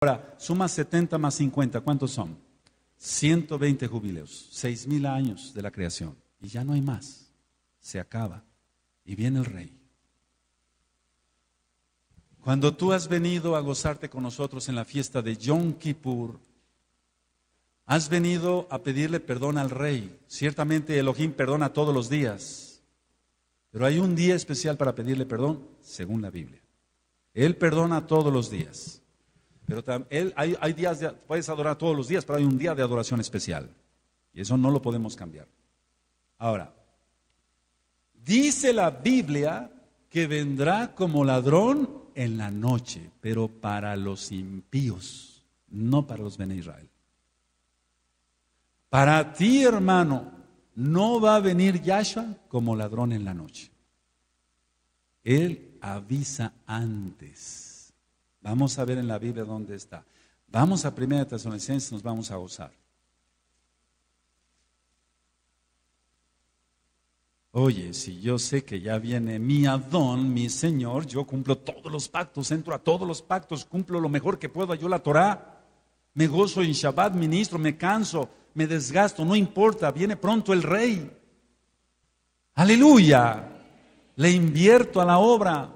Ahora, suma 70 más 50, ¿cuántos son? 120 jubileos, 6.000 años de la creación. Y ya no hay más. Se acaba. Y viene el rey. Cuando tú has venido a gozarte con nosotros en la fiesta de Yom Kippur, has venido a pedirle perdón al rey. Ciertamente Elohim perdona todos los días, pero hay un día especial para pedirle perdón, según la Biblia. Él perdona todos los días. Pero hay, días, de, puedes adorar todos los días, pero hay un día de adoración especial. Y eso no lo podemos cambiar. Ahora, dice la Biblia que vendrá como ladrón en la noche, pero para los impíos, no para los Ben Israel. Para ti, hermano, no va a venir Yahshua como ladrón en la noche. Él avisa antes. Vamos a ver en la Biblia dónde está. Vamos a Primera Tesalonicenses, nos vamos a gozar. Oye, si yo sé que ya viene mi Adón, mi Señor, yo cumplo todos los pactos, entro a todos los pactos, cumplo lo mejor que puedo, yo la Torá. Me gozo en Shabbat, ministro, me canso, me desgasto, no importa, viene pronto el Rey. Aleluya. Le invierto a la obra.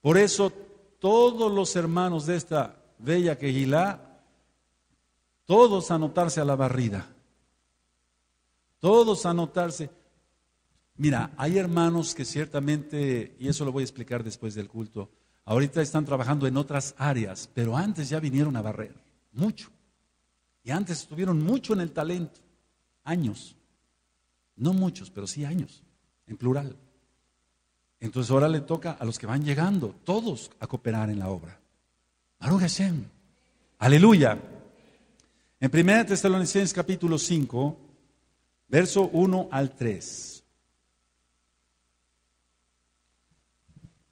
Por eso todos los hermanos de esta bella Quejilá, todos a anotarse a la barrida. Todos a anotarse. Mira, hay hermanos que ciertamente, y eso lo voy a explicar después del culto, ahorita están trabajando en otras áreas, pero antes ya vinieron a barrer, mucho. Y antes estuvieron mucho en el talento, años. No muchos, pero sí años, en plural. Entonces ahora le toca a los que van llegando, todos, a cooperar en la obra. Aleluya. En 1 Tesalonicenses capítulo 5, verso 1 al 3.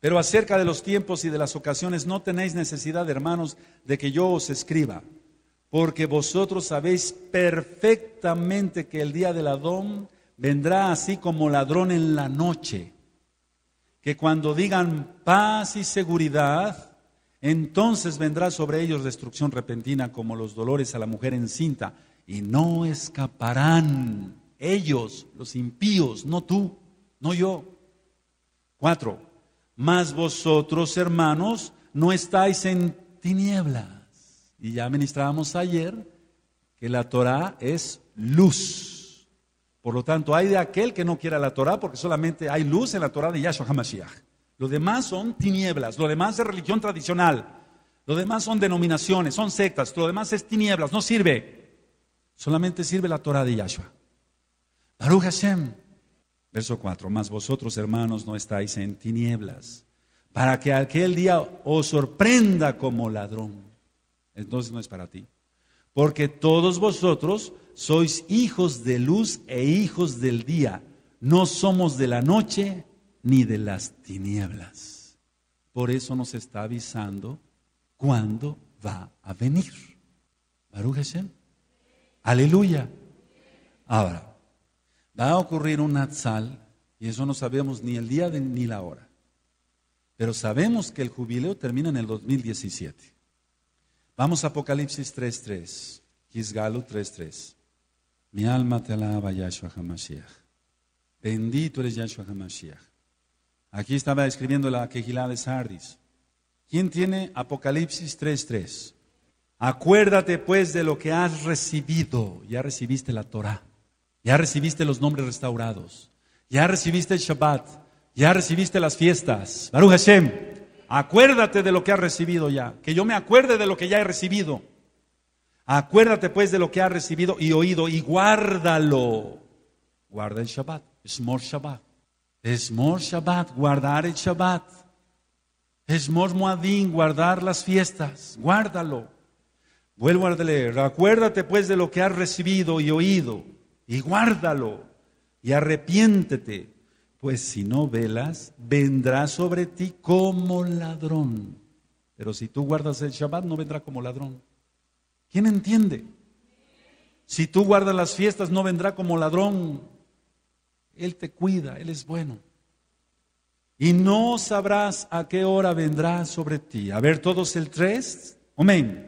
Pero acerca de los tiempos y de las ocasiones no tenéis necesidad, hermanos, de que yo os escriba, porque vosotros sabéis perfectamente que el día del Adón vendrá así como ladrón en la noche que cuando digan paz y seguridad, entonces vendrá sobre ellos destrucción repentina como los dolores a la mujer encinta, y no escaparán ellos, los impíos, no tú, no yo. Cuatro, más vosotros, hermanos, no estáis en tinieblas. Y ya ministrábamos ayer que la Torah es luz por lo tanto, hay de aquel que no quiera la Torah porque solamente hay luz en la Torah de Yahshua HaMashiach. Lo demás son tinieblas, lo demás es religión tradicional, lo demás son denominaciones, son sectas, lo demás es tinieblas, no sirve. Solamente sirve la Torah de Yahshua. Baruch Hashem. Verso 4. Mas vosotros, hermanos, no estáis en tinieblas, para que aquel día os sorprenda como ladrón. Entonces no es para ti porque todos vosotros sois hijos de luz e hijos del día, no somos de la noche ni de las tinieblas. Por eso nos está avisando cuándo va a venir. Aleluya. Ahora, va a ocurrir un atzal y eso no sabemos ni el día ni la hora. Pero sabemos que el jubileo termina en el 2017. Vamos a Apocalipsis 3.3, Gisgalo 3.3. Mi alma te alaba, Yahshua HaMashiach. Bendito eres Yahshua HaMashiach. Aquí estaba escribiendo la Kejilá de Sardis. ¿Quién tiene Apocalipsis 3.3? Acuérdate pues de lo que has recibido. Ya recibiste la Torah. Ya recibiste los nombres restaurados. Ya recibiste el Shabbat. Ya recibiste las fiestas. Baruch Hashem. Acuérdate de lo que has recibido ya. Que yo me acuerde de lo que ya he recibido. Acuérdate pues de lo que has recibido y oído y guárdalo. Guarda el Shabbat. Es Shabbat. Es más Shabbat. Guardar el Shabbat. Es más Guardar las fiestas. Guárdalo. Vuelvo a leer. Acuérdate pues de lo que has recibido y oído y guárdalo. Y arrepiéntete pues si no velas, vendrá sobre ti como ladrón. Pero si tú guardas el Shabbat, no vendrá como ladrón. ¿Quién entiende? Si tú guardas las fiestas, no vendrá como ladrón. Él te cuida, Él es bueno. Y no sabrás a qué hora vendrá sobre ti. A ver todos el tres, Amén.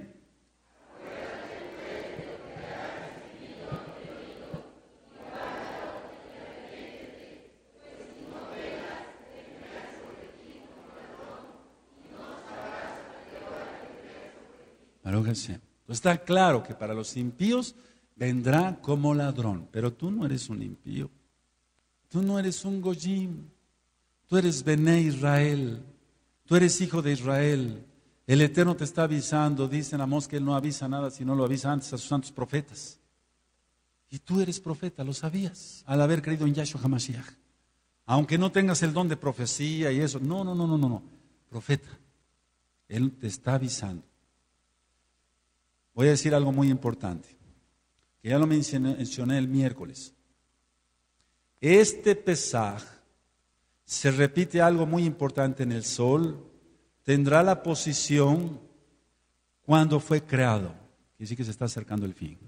Entonces está claro que para los impíos vendrá como ladrón, pero tú no eres un impío. Tú no eres un Goyim. Tú eres Bené Israel. Tú eres hijo de Israel. El Eterno te está avisando. Dicen a que Él no avisa nada si no lo avisa antes a sus santos profetas. Y tú eres profeta, lo sabías, al haber creído en Yahshua HaMashiach. Aunque no tengas el don de profecía y eso. no, no, no, no. no. Profeta. Él te está avisando. Voy a decir algo muy importante, que ya lo mencioné el miércoles. Este pesaj se repite algo muy importante en el sol, tendrá la posición cuando fue creado. Quiere decir que se está acercando el fin.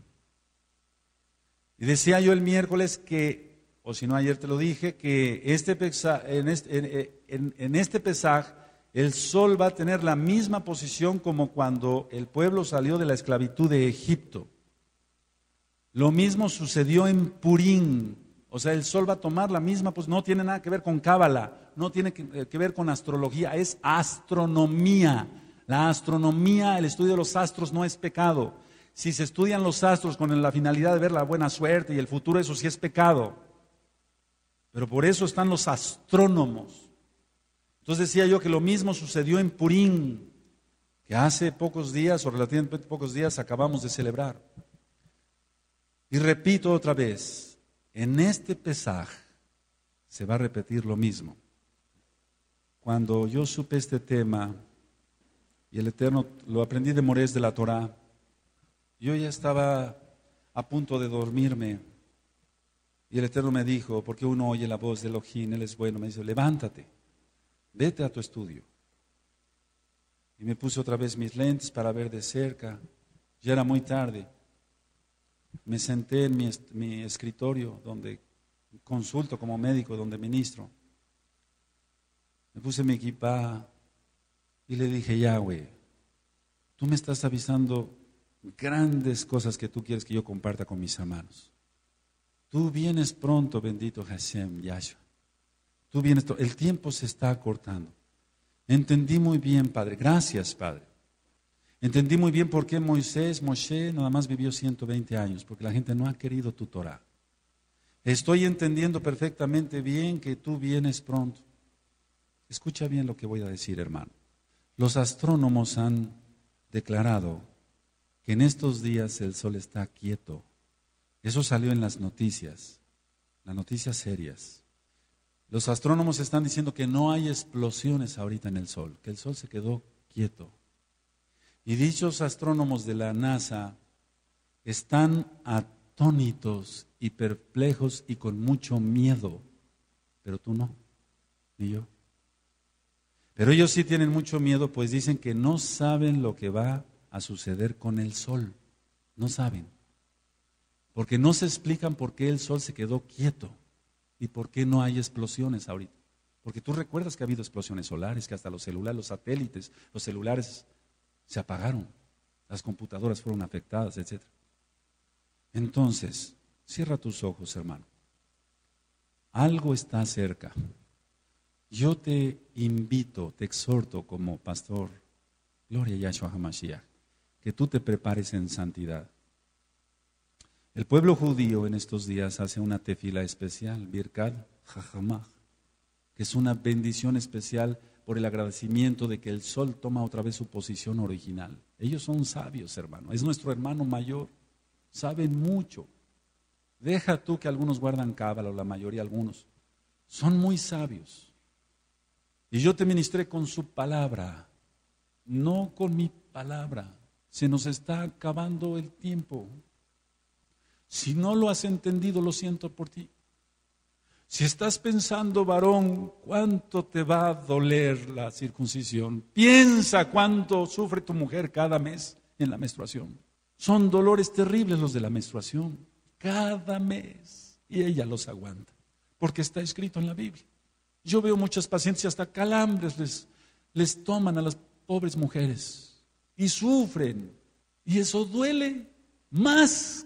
Y decía yo el miércoles que, o si no ayer te lo dije, que este pesaj, en, este, en este pesaj el sol va a tener la misma posición como cuando el pueblo salió de la esclavitud de Egipto. Lo mismo sucedió en Purín. O sea, el sol va a tomar la misma, pues no tiene nada que ver con cábala, no tiene eh, que ver con astrología, es astronomía. La astronomía, el estudio de los astros no es pecado. Si se estudian los astros con la finalidad de ver la buena suerte y el futuro, eso sí es pecado. Pero por eso están los astrónomos. Entonces decía yo que lo mismo sucedió en Purín, que hace pocos días, o relativamente pocos días, acabamos de celebrar. Y repito otra vez, en este pesaj se va a repetir lo mismo. Cuando yo supe este tema, y el Eterno lo aprendí de Morés de la Torá, yo ya estaba a punto de dormirme. Y el Eterno me dijo, porque uno oye la voz de Elohim, Él es bueno, me dice, levántate vete a tu estudio. Y me puse otra vez mis lentes para ver de cerca. Ya era muy tarde. Me senté en mi, escritorio donde consulto como médico, donde ministro. Me puse mi equipa y le dije, Yahweh, tú me estás avisando grandes cosas que tú quieres que yo comparta con mis hermanos. Tú vienes pronto, bendito Hashem, Yahshua tú vienes, el tiempo se está acortando. Entendí muy bien, Padre. Gracias, Padre. Entendí muy bien por qué Moisés, Moshe, nada más vivió 120 años, porque la gente no ha querido tu Torah. Estoy entendiendo perfectamente bien que tú vienes pronto. Escucha bien lo que voy a decir, hermano. Los astrónomos han declarado que en estos días el sol está quieto. Eso salió en las noticias, las noticias serias. Los astrónomos están diciendo que no hay explosiones ahorita en el Sol, que el Sol se quedó quieto. Y dichos astrónomos de la NASA están atónitos y perplejos y con mucho miedo, pero tú no, ni yo. Pero ellos sí tienen mucho miedo, pues dicen que no saben lo que va a suceder con el Sol, no saben, porque no se explican por qué el Sol se quedó quieto. ¿Y por qué no hay explosiones ahorita? Porque tú recuerdas que ha habido explosiones solares, que hasta los celulares, los satélites, los celulares se apagaron, las computadoras fueron afectadas, etc. Entonces, cierra tus ojos, hermano. Algo está cerca. Yo te invito, te exhorto como pastor, Gloria Yahshua HaMashiach, que tú te prepares en santidad. El pueblo judío en estos días hace una tefila especial, Birkat Jajamach, que es una bendición especial por el agradecimiento de que el sol toma otra vez su posición original. Ellos son sabios, hermano. Es nuestro hermano mayor. Saben mucho. Deja tú que algunos guardan cábala, o la mayoría algunos. Son muy sabios. Y yo te ministré con su palabra, no con mi palabra. Se nos está acabando el tiempo. Si no lo has entendido, lo siento por ti. Si estás pensando, varón, cuánto te va a doler la circuncisión, piensa cuánto sufre tu mujer cada mes en la menstruación. Son dolores terribles los de la menstruación, cada mes. Y ella los aguanta, porque está escrito en la Biblia. Yo veo muchas pacientes y hasta calambres les, les toman a las pobres mujeres y sufren. Y eso duele más